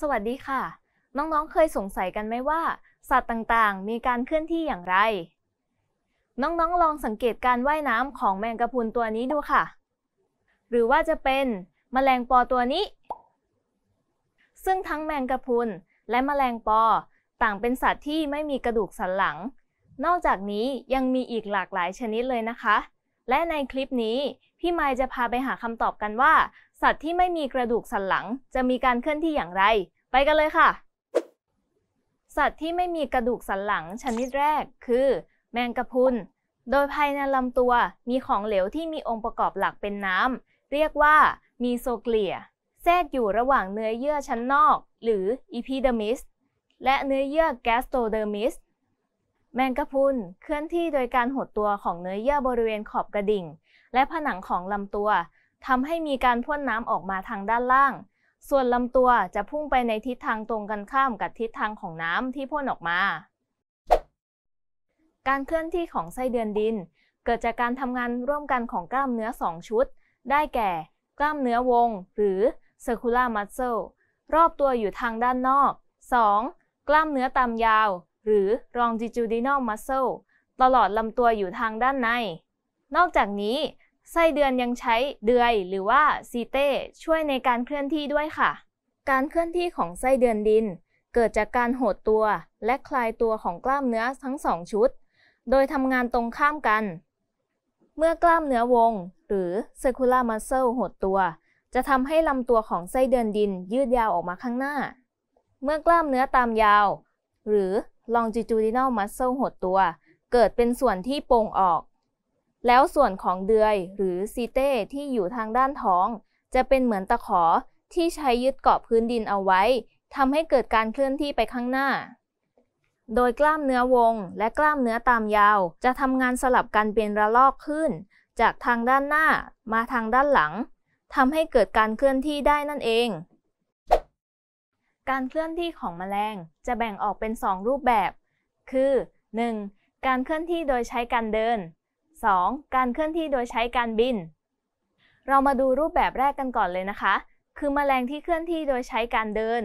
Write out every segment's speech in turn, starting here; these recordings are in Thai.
สวัสดีค่ะ น้องๆ เคยสงสัยกันไหมว่า สัตว์ต่างๆ มีการเคลื่อนที่อย่างไร น้องๆ ลองสังเกตการว่ายน้ำของแมงกะพรุนตัวนี้ดูค่ะ หรือว่าจะเป็นมแมลงปอตัวนี้ ซึ่งทั้งแมงกะพรุน และมแมลงปอต่างเป็นสัตว์ที่ไม่มีกระดูกสันหลัง นอกจากนี้ยังมีอีกหลากหลายชนิดเลยนะคะ และในคลิปนี้พี่ไมจะพาไปหาคำตอบกันว่า สัตว์ที่ไม่มีกระดูกสันหลังจะมีการเคลื่อนที่อย่างไร ไปกันเลยค่ะ สัตว์ที่ไม่มีกระดูกสันหลัง ชนิดแรกคือ แมงกะพรุนโดยภายในลำตัวมีของเหลวที่มีองค์ประกอบหลักเป็นน้ำเรียกว่ามีโซเกลียแทรกอยู่ระหว่างเนื้อเยื่อชั้นนอก หรืออีพิเดมิสและเนื้อเยื่อแกสโตเดอร์มิสแมงกะพรุนเคลื่อนที่โดยการหดตัวของเนื้อเยื่อบริเวณขอบกระดิ่งและผนังของลำตัวทำให้มีการพ่นน้ำออกมาทางด้านล่าง ส่วนลำตัวจะพุ่งไปในทิศทางตรงกันข้ามกับทิศทางของน้ำที่พ่นออกมา การเคลื่อนที่ของไส้เดือนดิน เกิดจากการทำงานร่วมกันของกล้ามเนื้อ 2 ชุด ได้แก่ กล้ามเนื้อวงหรือ circular muscle รอบตัวอยู่ทางด้านนอก 2. กล้ามเนื้อตามยาว หรือ longitudinal muscle ตลอดลำตัวอยู่ทางด้านใน นอกจากนี้ไส้เดือนยังใช้เดือย หรือว่าซีเต้ช่วยในการเคลื่อนที่ด้วยค่ะ การเคลื่อนที่ของไส้เดือนดิน เกิดจากการหดตัว และคลายตัวของกล้ามเนื้อทั้งสองชุด โดยทำงานตรงข้ามกัน เมื่อกล้ามเนื้อวง หรือ circular muscle หดตัว จะทำให้ลำตัวของไส้เดือนดินยืดยาวออกมาข้างหน้า เมื่อกล้ามเนื้อตามยาว หรือ longitudinal muscle หดตัวเกิดเป็นส่วนที่โป่งออกแล้วส่วนของเดือยหรือซีเต้ที่อยู่ทางด้านท้อง จะเป็นเหมือนตะขอที่ใช้ยึดเกาะพื้นดินเอาไว้ทำให้เกิดการเคลื่อนที่ไปข้างหน้า โดยกล้ามเนื้อวงและกล้ามเนื้อตามยาว จะทำงานสลับกันเป็นระลอกขึ้น จากทางด้านหน้ามาทางด้านหลังทำให้เกิดการเคลื่อนที่ได้นั่นเอง การเคลื่อนที่ของแมลงจะแบ่งออกเป็น 2 รูปแบบ คือ 1. การเคลื่อนที่โดยใช้การเดิน 2. การเคลื่อนที่โดยใช้การบิน เรามาดูรูปแบบแรกกันก่อนเลยนะคะ คือมแมลงที่เคลื่อนที่โดยใช้การเดิน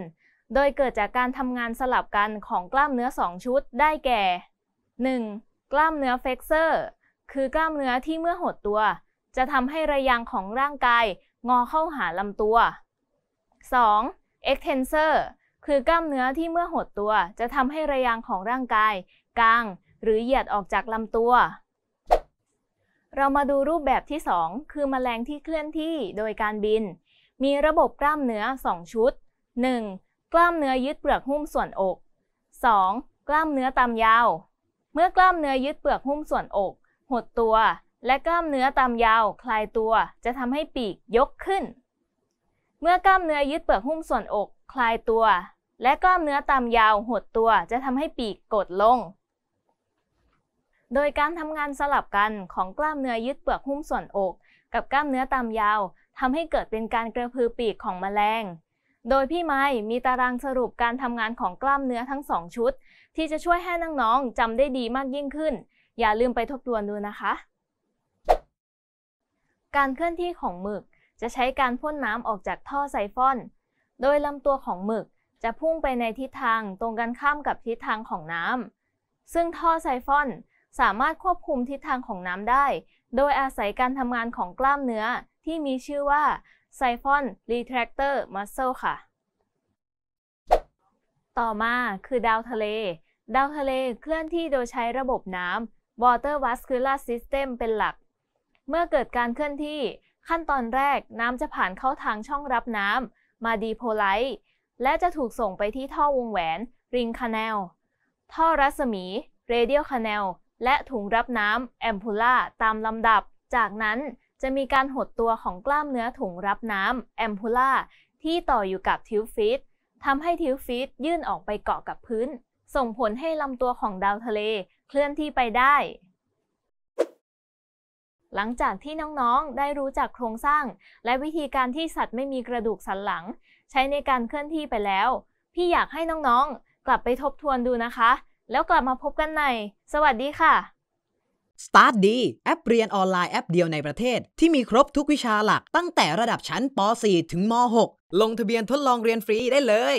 โดยเกิดจากการทำงานสลับกันของกล้ามเนื้อ2ชุด ได้แก่ 1. กล้ามเนื้อเฟกเซอร์ คือกล้ามเนื้อที่เมื่อหดตัว จะทำให้ระยางของร่างกาย งอเข้าหาลำตัว 2. เทนเซอร์ คือกล้ามเนื้อที่เมื่อหดตัว จะทำให้ระยางของร่างกายกาง หรือเหยียดออกจากลำตัวเรามาดูรูปแบบที่ 2 คือมแมลงที่เคลื่อนที่โดยการบิน มีระบบกล้ามเนื้อ2ชุด 1. กล้ามเนื้อยึดเปลือกหุ้มส่วนอก 2. กล้ามเนื้อตามยาว เมื่อกล้ามเนื้อยึดเปลือกหุ้มส่วนอก หดตัว และกล้ามเนื้อตามยาวคลายตัว จะทำให้ปีกยกขึ้น เมื่อกล้ามเนื้อยึดเปลือกหุ้มส่วนอกคลายตัว และกล้ามเนื้อตามยาวหดตัว จะทำให้ปีกกดลงโดยการทำงานสลับกันของกล้ามเนื้อยึดเปลือกหุ้มส่วนอกกับกล้ามเนื้อตามยาวทำให้เกิดเป็นการกระพือปีกของแมลง โดยพี่ไม้มีตารางสรุปการทำงานของกล้ามเนื้อทั้งสองชุด ที่จะช่วยให้น้อง ๆจำได้ดีมากยิ่งขึ้น อย่าลืมไปทบทวนดูนะคะ การเคลื่อนที่ของหมึกจะใช้การพ่นน้ำออกจากท่อไซฟอน โดยลำตัวของหมึกจะพุ่งไปในทิศทางตรงกันข้ามกับทิศทางของน้ำซึ่งท่อไซฟอนสามารถควบคุมทิศทางของน้ำได้ โดยอาศัยการทำงานของกล้ามเนื้อที่มีชื่อว่า siphon retractor muscle ค่ะ ต่อมาคือดาวทะเล ดาวทะเลเคลื่อนที่โดยใช้ระบบน้ำ water vascular system เป็นหลัก เมื่อเกิดการเคลื่อนที่ ขั้นตอนแรกน้ำจะผ่านเข้าทางช่องรับน้ำมาดีโพไลต์และจะถูกส่งไปที่ท่อวงแหวนริงคาแนลท่อรัศมีเรเดียลคาแนลและถุงรับน้ำแอมพูล่าตามลำดับ จากนั้นจะมีการหดตัวของกล้ามเนื้อถุงรับน้ำแอมพูล่าที่ต่ออยู่กับทิวฟิตทำให้ทิวฟิตยื่นออกไปเกาะกับพื้น ส่งผลให้ลำตัวของดาวทะเล เคลื่อนที่ไปได้ หลังจากที่น้องๆได้รู้จักโครงสร้าง และวิธีการที่สัตว์ไม่มีกระดูกสันหลัง ใช้ในการเคลื่อนที่ไปแล้ว พี่อยากให้น้องๆกลับไปทบทวนดูนะคะแล้วกลับมาพบกันใน สวัสดีค่ะ Start D แอปเรียนออนไลน์แอปเดียวในประเทศ ที่มีครบทุกวิชาหลักตั้งแต่ระดับชั้นป .4 ถึงม .6 ลงทะเบียนทดลองเรียนฟรีได้เลย